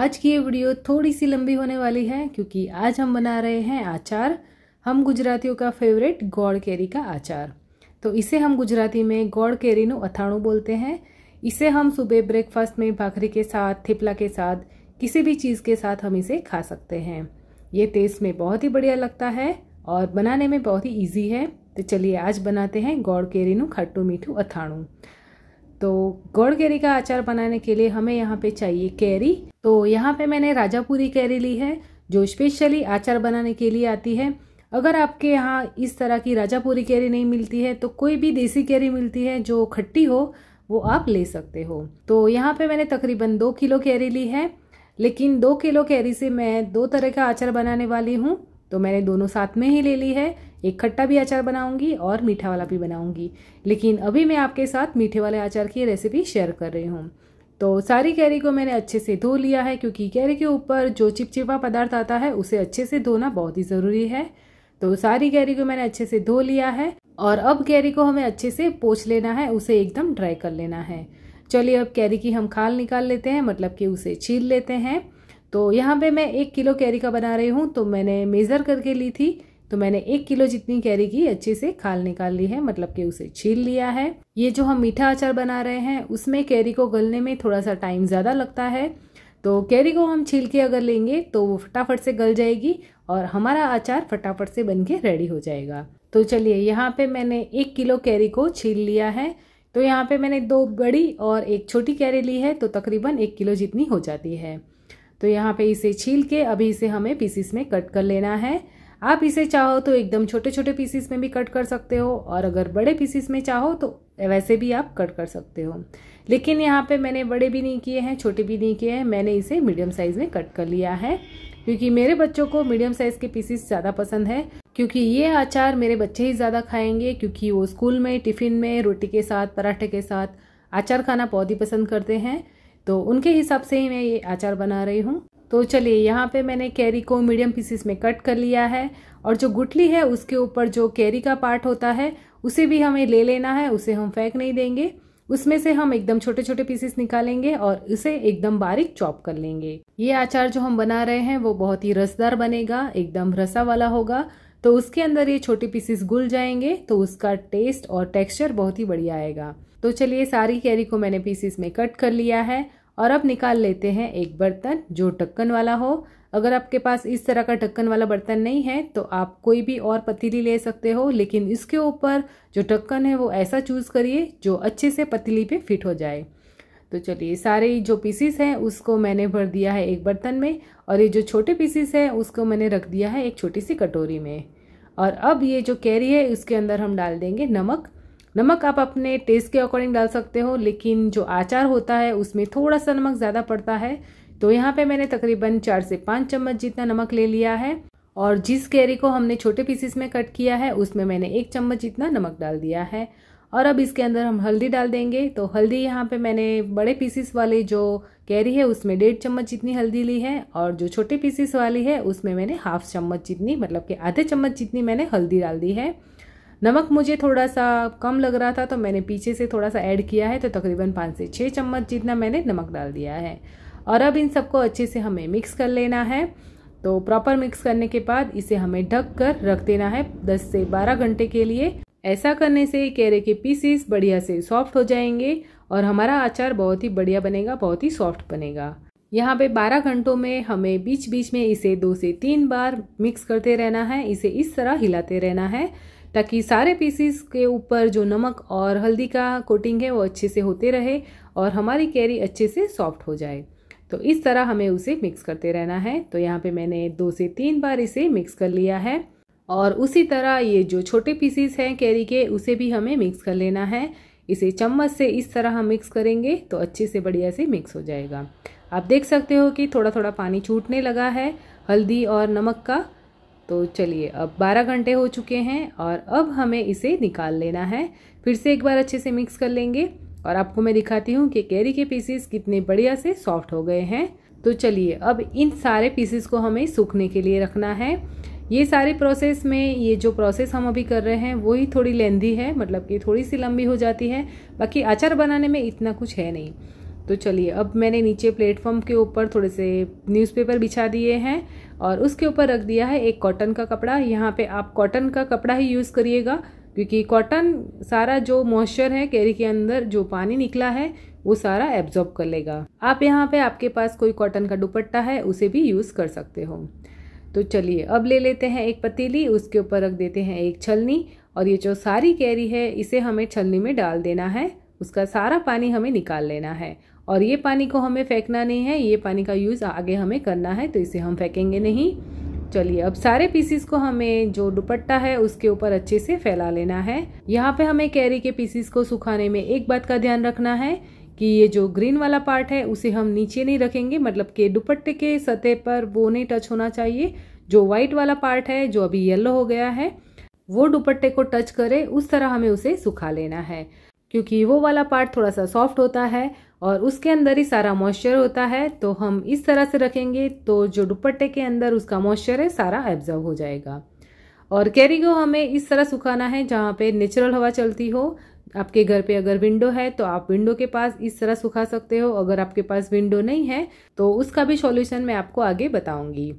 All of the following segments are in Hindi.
आज की ये वीडियो थोड़ी सी लंबी होने वाली है क्योंकि आज हम बना रहे हैं आचार हम गुजरातियों का फेवरेट गौड़ केरी का आचार तो इसे हम गुजराती में गौड़ केरीनु अथाणु बोलते हैं इसे हम सुबह ब्रेकफास्ट में भाखरी के साथ थिपला के साथ किसी भी चीज़ के साथ हम इसे खा सकते हैं ये टेस्ट में बहुत ही बढ़िया लगता है और बनाने में बहुत ही ईजी है तो चलिए आज बनाते हैं गौड़ केरीनु खट्टू मीठू अथाणु तो गुड़ कैरी का अचार बनाने के लिए हमें यहाँ पे चाहिए कैरी तो यहाँ पे मैंने राजापुरी कैरी ली है जो स्पेशली अचार बनाने के लिए आती है अगर आपके यहाँ इस तरह की राजापुरी कैरी नहीं मिलती है तो कोई भी देसी कैरी मिलती है जो खट्टी हो वो आप ले सकते हो तो यहाँ पे मैंने तकरीबन दो किलो कैरी ली है लेकिन दो किलो कैरी से मैं दो तरह का अचार बनाने वाली हूँ तो मैंने दोनों साथ में ही ले ली है एक खट्टा भी अचार बनाऊंगी और मीठा वाला भी बनाऊंगी लेकिन अभी मैं आपके साथ मीठे वाले अचार की रेसिपी शेयर कर रही हूँ तो सारी कैरी को मैंने अच्छे से धो लिया है क्योंकि कैरी के ऊपर जो चिपचिपा पदार्थ आता है उसे अच्छे से धोना बहुत ही ज़रूरी है तो सारी कैरी को मैंने अच्छे से धो लिया है और अब कैरी को हमें अच्छे से पोछ लेना है उसे एकदम ड्राई कर लेना है चलिए अब कैरी की हम खाल निकाल लेते हैं मतलब कि उसे छील लेते हैं तो यहाँ पे मैं एक किलो कैरी का बना रही हूँ तो मैंने मेज़र करके ली थी तो मैंने एक किलो जितनी कैरी की अच्छे से खाल निकाल ली है मतलब कि उसे छील लिया है ये जो हम मीठा अचार बना रहे हैं उसमें कैरी को गलने में थोड़ा सा टाइम ज़्यादा लगता है तो कैरी को हम छील के अगर लेंगे तो वो फटाफट से गल जाएगी और हमारा अचार फटाफट से बन के रेडी हो जाएगा तो चलिए यहाँ पे मैंने एक किलो कैरी को छील लिया है तो यहाँ पे मैंने दो बड़ी और एक छोटी कैरी ली है तो तकरीबन एक किलो जितनी हो जाती है तो यहाँ पे इसे छील के अभी इसे हमें पीसीस में कट कर लेना है आप इसे चाहो तो एकदम छोटे छोटे पीसीस में भी कट कर सकते हो और अगर बड़े पीसीस में चाहो तो वैसे भी आप कट कर सकते हो लेकिन यहाँ पे मैंने बड़े भी नहीं किए हैं छोटे भी नहीं किए हैं मैंने इसे मीडियम साइज़ में कट कर लिया है क्योंकि मेरे बच्चों को मीडियम साइज़ के पीसीस ज़्यादा पसंद है क्योंकि ये अचार मेरे बच्चे ही ज़्यादा खाएंगे क्योंकि वो स्कूल में टिफ़िन में रोटी के साथ पराठे के साथ अचार खाना बहुत ही पसंद करते हैं तो उनके हिसाब से ही मैं ये अचार बना रही हूँ तो चलिए यहाँ पे मैंने कैरी को मीडियम पीसेस में कट कर लिया है और जो गुटली है उसके ऊपर जो कैरी का पार्ट होता है उसे भी हमें ले लेना है उसे हम फेंक नहीं देंगे उसमें से हम एकदम छोटे छोटे पीसेस निकालेंगे और इसे एकदम बारीक चॉप कर लेंगे ये अचार जो हम बना रहे हैं वो बहुत ही रसदार बनेगा एकदम रसा वाला होगा तो उसके अंदर ये छोटे पीसेस घुल जाएंगे तो उसका टेस्ट और टेक्सचर बहुत ही बढ़िया आएगा तो चलिए सारी कैरी को मैंने पीसेस में कट कर लिया है और अब निकाल लेते हैं एक बर्तन जो ढक्कन वाला हो अगर आपके पास इस तरह का ढक्कन वाला बर्तन नहीं है तो आप कोई भी और पतीली ले सकते हो लेकिन इसके ऊपर जो ढक्कन है वो ऐसा चूज़ करिए जो अच्छे से पतीली पे फिट हो जाए तो चलिए सारे जो पीसीस हैं उसको मैंने भर दिया है एक बर्तन में और ये जो छोटे पीसीस हैं उसको मैंने रख दिया है एक छोटी सी कटोरी में और अब ये जो कैरी है उसके अंदर हम डाल देंगे नमक नमक आप अपने टेस्ट के अकॉर्डिंग डाल सकते हो लेकिन जो आचार होता है उसमें थोड़ा सा नमक ज़्यादा पड़ता है तो यहाँ पे मैंने तकरीबन चार से पाँच चम्मच जितना नमक ले लिया है और जिस कैरी को हमने छोटे पीसेस में कट किया है उसमें मैंने एक चम्मच जितना नमक डाल दिया है और अब इसके अंदर हम हल्दी डाल देंगे तो हल्दी यहाँ पे मैंने बड़े पीसीस वाली जो कैरी है उसमें डेढ़ चम्मच जितनी हल्दी ली है और जो छोटे पीसीस वाली है उसमें मैंने हाफ चम्मच जितनी मतलब कि आधे चम्मच जितनी मैंने हल्दी डाल दी है नमक मुझे थोड़ा सा कम लग रहा था तो मैंने पीछे से थोड़ा सा ऐड किया है तो तकरीबन पाँच से छः चम्मच जितना मैंने नमक डाल दिया है और अब इन सबको अच्छे से हमें मिक्स कर लेना है तो प्रॉपर मिक्स करने के बाद इसे हमें ढक कर रख देना है दस से बारह घंटे के लिए ऐसा करने से केरे के पीसेस बढ़िया से सॉफ्ट हो जाएंगे और हमारा अचार बहुत ही बढ़िया बनेगा बहुत ही सॉफ्ट बनेगा यहाँ पे 12 घंटों में हमें बीच बीच में इसे दो से तीन बार मिक्स करते रहना है इसे इस तरह हिलाते रहना है ताकि सारे पीसीस के ऊपर जो नमक और हल्दी का कोटिंग है वो अच्छे से होते रहे और हमारी कैरी अच्छे से सॉफ्ट हो जाए तो इस तरह हमें उसे मिक्स करते रहना है तो यहाँ पे मैंने दो से तीन बार इसे मिक्स कर लिया है और उसी तरह ये जो छोटे पीसीस हैं कैरी के उसे भी हमें मिक्स कर लेना है इसे चम्मच से इस तरह हम मिक्स करेंगे तो अच्छे से बढ़िया से मिक्स हो जाएगा आप देख सकते हो कि थोड़ा थोड़ा पानी छूटने लगा है हल्दी और नमक का तो चलिए अब 12 घंटे हो चुके हैं और अब हमें इसे निकाल लेना है फिर से एक बार अच्छे से मिक्स कर लेंगे और आपको मैं दिखाती हूँ कि कैरी के पीसेस कितने बढ़िया से सॉफ्ट हो गए हैं तो चलिए अब इन सारे पीसेस को हमें सूखने के लिए रखना है ये सारे प्रोसेस में ये जो प्रोसेस हम अभी कर रहे हैं वही थोड़ी लेंदी है मतलब कि थोड़ी सी लंबी हो जाती है बाकी अचार बनाने में इतना कुछ है नहीं तो चलिए अब मैंने नीचे प्लेटफॉर्म के ऊपर थोड़े से न्यूज़पेपर बिछा दिए हैं और उसके ऊपर रख दिया है एक कॉटन का कपड़ा यहाँ पे आप कॉटन का कपड़ा ही यूज़ करिएगा क्योंकि कॉटन सारा जो मॉइस्चर है कैरी के अंदर जो पानी निकला है वो सारा एब्जॉर्ब कर लेगा आप यहाँ पे आपके पास कोई कॉटन का दुपट्टा है उसे भी यूज़ कर सकते हो तो चलिए अब ले लेते हैं एक पतीली उसके ऊपर रख देते हैं एक छलनी और ये जो सारी कैरी है इसे हमें छलनी में डाल देना है उसका सारा पानी हमें निकाल लेना है और ये पानी को हमें फेंकना नहीं है ये पानी का यूज़ आगे हमें करना है तो इसे हम फेंकेंगे नहीं चलिए अब सारे पीसीस को हमें जो दुपट्टा है उसके ऊपर अच्छे से फैला लेना है यहाँ पे हमें कैरी के पीसीस को सुखाने में एक बात का ध्यान रखना है कि ये जो ग्रीन वाला पार्ट है उसे हम नीचे नहीं रखेंगे मतलब कि दुपट्टे के सतह पर वो नहीं टच होना चाहिए जो व्हाइट वाला पार्ट है जो अभी येल्लो हो गया है वो दुपट्टे को टच करे उस तरह हमें उसे सुखा लेना है क्योंकि वो वाला पार्ट थोड़ा सा सॉफ्ट होता है और उसके अंदर ही सारा मॉइस्चर होता है तो हम इस तरह से रखेंगे तो जो दुपट्टे के अंदर उसका मॉइस्चर है सारा एब्जर्व हो जाएगा और कैरी को हमें इस तरह सुखाना है जहाँ पे नेचुरल हवा चलती हो आपके घर पे अगर विंडो है तो आप विंडो के पास इस तरह सुखा सकते हो अगर आपके पास विंडो नहीं है तो उसका भी सॉल्यूशन मैं आपको आगे बताऊंगी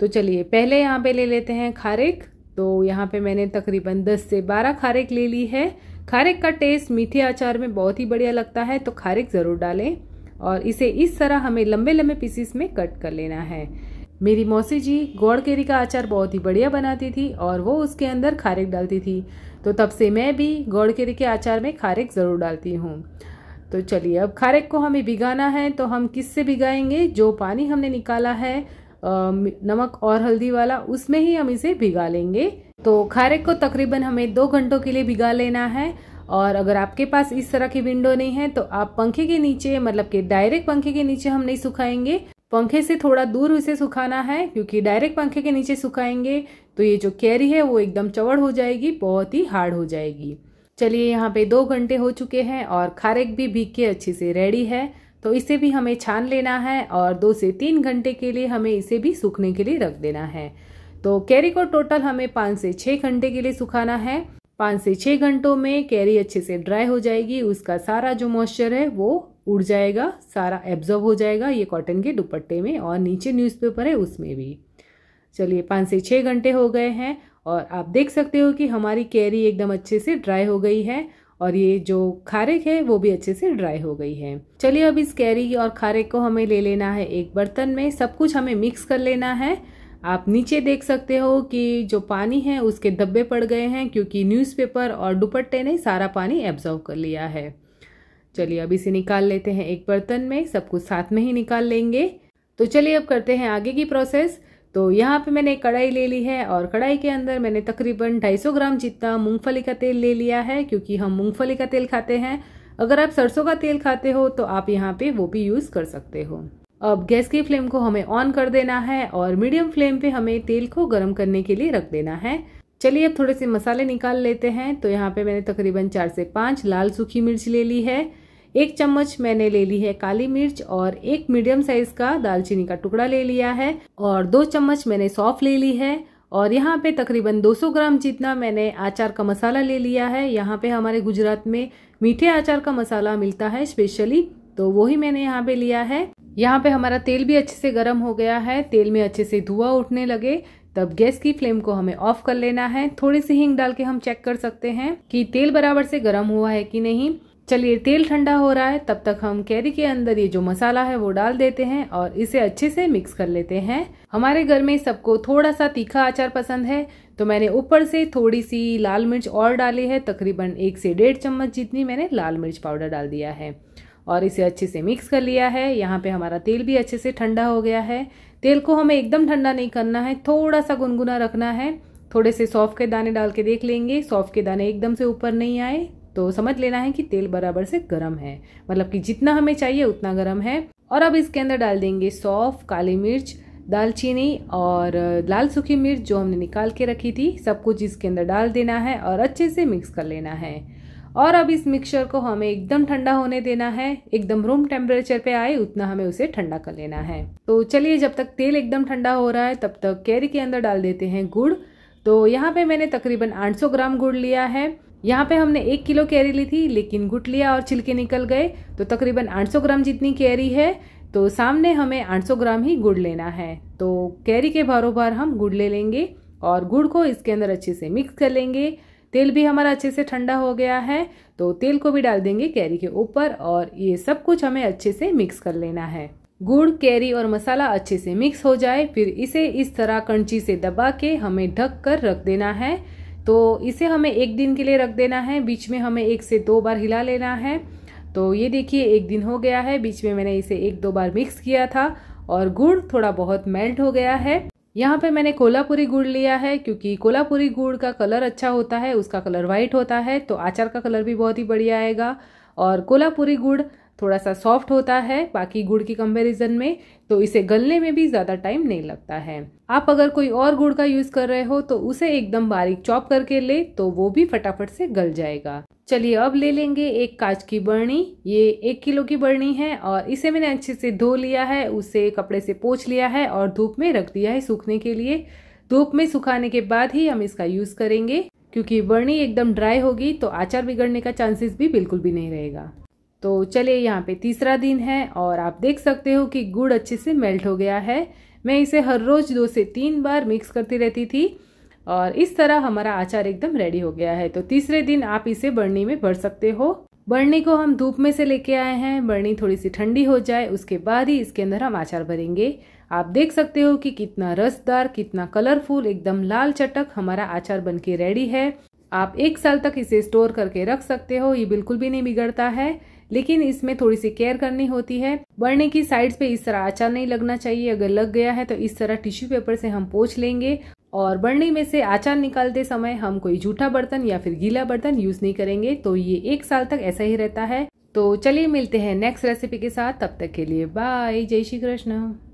तो चलिए पहले यहाँ पे ले लेते हैं खारेक तो यहाँ पे मैंने तकरीबन 10 से 12 खारेक ले ली है खारिक का टेस्ट मीठे अचार में बहुत ही बढ़िया लगता है तो खारिक ज़रूर डालें और इसे इस तरह हमें लंबे लंबे पीसीस में कट कर लेना है मेरी मौसी जी गोड़ केरी का अचार बहुत ही बढ़िया बनाती थी और वो उसके अंदर खारिक डालती थी तो तब से मैं भी गोड़ केरी के अचार में खारिक ज़रूर डालती हूँ तो चलिए अब खारिक को हमें भिगाना है तो हम किस से भिगाएंगे जो पानी हमने निकाला है नमक और हल्दी वाला उसमें ही हम इसे भिगा लेंगे तो खारे को तकरीबन हमें दो घंटों के लिए भिगा लेना है और अगर आपके पास इस तरह की विंडो नहीं है तो आप पंखे के नीचे मतलब कि डायरेक्ट पंखे के नीचे हम नहीं सुखाएंगे पंखे से थोड़ा दूर उसे सुखाना है क्योंकि डायरेक्ट पंखे के नीचे सुखाएंगे तो ये जो कैरी है वो एकदम चवड़ हो जाएगी बहुत ही हार्ड हो जाएगी चलिए यहाँ पे दो घंटे हो चुके हैं और खारेक भी भीग के अच्छे से रेडी है तो इसे भी हमें छान लेना है और दो से तीन घंटे के लिए हमें इसे भी सूखने के लिए रख देना है तो कैरी को टोटल हमें पाँच से छः घंटे के लिए सुखाना है पाँच से छः घंटों में कैरी अच्छे से ड्राई हो जाएगी उसका सारा जो मॉइस्चर है वो उड़ जाएगा सारा एब्जॉर्ब हो जाएगा ये कॉटन के दुपट्टे में और नीचे न्यूज़पेपर है उसमें भी चलिए पाँच से छः घंटे हो गए हैं और आप देख सकते हो कि हमारी कैरी एकदम अच्छे से ड्राई हो गई है और ये जो खारेक है वो भी अच्छे से ड्राई हो गई है चलिए अब इस कैरी और खारेक को हमें ले लेना है एक बर्तन में सब कुछ हमें मिक्स कर लेना है आप नीचे देख सकते हो कि जो पानी है उसके धब्बे पड़ गए हैं क्योंकि न्यूज़पेपर और दुपट्टे ने सारा पानी एब्जॉर्व कर लिया है चलिए अब इसे निकाल लेते हैं एक बर्तन में सब कुछ साथ में ही निकाल लेंगे तो चलिए अब करते हैं आगे की प्रोसेस तो यहाँ पे मैंने कढ़ाई ले ली है और कढ़ाई के अंदर मैंने तकरीबन 250 ग्राम जितना मूंगफली का तेल ले लिया है क्योंकि हम मूंगफली का तेल खाते हैं अगर आप सरसों का तेल खाते हो तो आप यहाँ पे वो भी यूज़ कर सकते हो अब गैस की फ्लेम को हमें ऑन कर देना है और मीडियम फ्लेम पे हमें तेल को गर्म करने के लिए रख देना है चलिए अब थोड़े से मसाले निकाल लेते हैं तो यहाँ पे मैंने तकरीबन चार से पांच लाल सूखी मिर्च ले ली है एक चम्मच मैंने ले ली है काली मिर्च और एक मीडियम साइज का दालचीनी का टुकड़ा ले लिया है और दो चम्मच मैंने सौंफ ले ली है और यहाँ पे तकरीबन 200 ग्राम जितना मैंने आचार का मसाला ले लिया है यहाँ पे हमारे गुजरात में मीठे आचार का मसाला मिलता है स्पेशली तो वही मैंने यहाँ पे लिया है यहाँ पे हमारा तेल भी अच्छे से गर्म हो गया है तेल में अच्छे से धुआं उठने लगे तब गैस की फ्लेम को हमें ऑफ कर लेना है थोड़ी सी हिंग डाल के हम चेक कर सकते हैं कि तेल बराबर से गर्म हुआ है कि नहीं चलिए तेल ठंडा हो रहा है तब तक हम कैरी के अंदर ये जो मसाला है वो डाल देते हैं और इसे अच्छे से मिक्स कर लेते हैं हमारे घर में सबको थोड़ा सा तीखा अचार पसंद है तो मैंने ऊपर से थोड़ी सी लाल मिर्च और डाली है तकरीबन एक से डेढ़ चम्मच जितनी मैंने लाल मिर्च पाउडर डाल दिया है और इसे अच्छे से मिक्स कर लिया है यहाँ पे हमारा तेल भी अच्छे से ठंडा हो गया है तेल को हमें एकदम ठंडा नहीं करना है थोड़ा सा गुनगुना रखना है थोड़े से सौफ के दाने डाल के देख लेंगे सौफ के दाने एकदम से ऊपर नहीं आए तो समझ लेना है कि तेल बराबर से गर्म है मतलब कि जितना हमें चाहिए उतना गर्म है और अब इसके अंदर डाल देंगे सौंफ काली मिर्च दालचीनी और लाल सूखी मिर्च जो हमने निकाल के रखी थी सब कुछ इसके अंदर डाल देना है और अच्छे से मिक्स कर लेना है और अब इस मिक्सचर को हमें एकदम ठंडा होने देना है एकदम रूम टेम्परेचर पे आए उतना हमें उसे ठंडा कर लेना है तो चलिए जब तक तेल एकदम ठंडा हो रहा है तब तक कैरी के अंदर डाल देते हैं गुड़ तो यहाँ पे मैंने तकरीबन 800 ग्राम गुड़ लिया है यहाँ पे हमने एक किलो कैरी ली थी लेकिन गुटलिया और छिलके निकल गए तो तकरीबन 800 ग्राम जितनी कैरी है तो सामने हमें 800 ग्राम ही गुड़ लेना है तो कैरी के भरोभार हम गुड़ ले लेंगे और गुड़ को इसके अंदर अच्छे से मिक्स कर लेंगे तेल भी हमारा अच्छे से ठंडा हो गया है तो तेल को भी डाल देंगे कैरी के ऊपर और ये सब कुछ हमें अच्छे से मिक्स कर लेना है गुड़ कैरी और मसाला अच्छे से मिक्स हो जाए फिर इसे इस तरह कंची से दबा के हमें ढक कर रख देना है तो इसे हमें एक दिन के लिए रख देना है बीच में हमें एक से दो बार हिला लेना है तो ये देखिए एक दिन हो गया है बीच में मैंने इसे एक दो बार मिक्स किया था और गुड़ थोड़ा बहुत मेल्ट हो गया है यहाँ पे मैंने कोल्हापुरी गुड़ लिया है क्योंकि कोल्हापुरी गुड़ का कलर अच्छा होता है उसका कलर व्हाइट होता है तो आचार का कलर भी बहुत ही बढ़िया आएगा और कोल्हापुरी गुड़ थोड़ा सा सॉफ्ट होता है बाकी गुड़ की कंपैरिजन में तो इसे गलने में भी ज़्यादा टाइम नहीं लगता है आप अगर कोई और गुड़ का यूज़ कर रहे हो तो उसे एकदम बारीक चॉप करके ले तो वो भी फटाफट से गल जाएगा चलिए अब ले लेंगे एक कांच की बर्नी ये एक किलो की बर्नी है और इसे मैंने अच्छे से धो लिया है उसे कपड़े से पोछ लिया है और धूप में रख दिया है सूखने के लिए धूप में सुखाने के बाद ही हम इसका यूज़ करेंगे क्योंकि बर्नी एकदम ड्राई होगी तो आचार बिगड़ने का चांसेस भी बिल्कुल भी नहीं रहेगा तो चलिए यहाँ पे तीसरा दिन है और आप देख सकते हो कि गुड़ अच्छे से मेल्ट हो गया है मैं इसे हर रोज़ दो से तीन बार मिक्स करती रहती थी और इस तरह हमारा आचार एकदम रेडी हो गया है तो तीसरे दिन आप इसे बढ़नी में भर सकते हो बढ़नी को हम धूप में से लेके आए हैं बर्नी थोड़ी सी ठंडी हो जाए उसके बाद ही इसके अंदर हम आचार भरेंगे आप देख सकते हो कि कितना रसदार कितना कलरफुल एकदम लाल चटक हमारा आचार बन के रेडी है आप एक साल तक इसे स्टोर करके रख सकते हो ये बिल्कुल भी नहीं बिगड़ता है लेकिन इसमें थोड़ी सी केयर करनी होती है बढ़ने की साइड्स पे इस तरह आचार नहीं लगना चाहिए अगर लग गया है तो इस तरह टिश्यू पेपर से हम पोछ लेंगे और बढ़ने में से आचार निकालते समय हम कोई झूठा बर्तन या फिर गीला बर्तन यूज नहीं करेंगे तो ये एक साल तक ऐसा ही रहता है तो चलिए मिलते हैं नेक्स्ट रेसिपी के साथ तब तक के लिए बाय जय श्री कृष्ण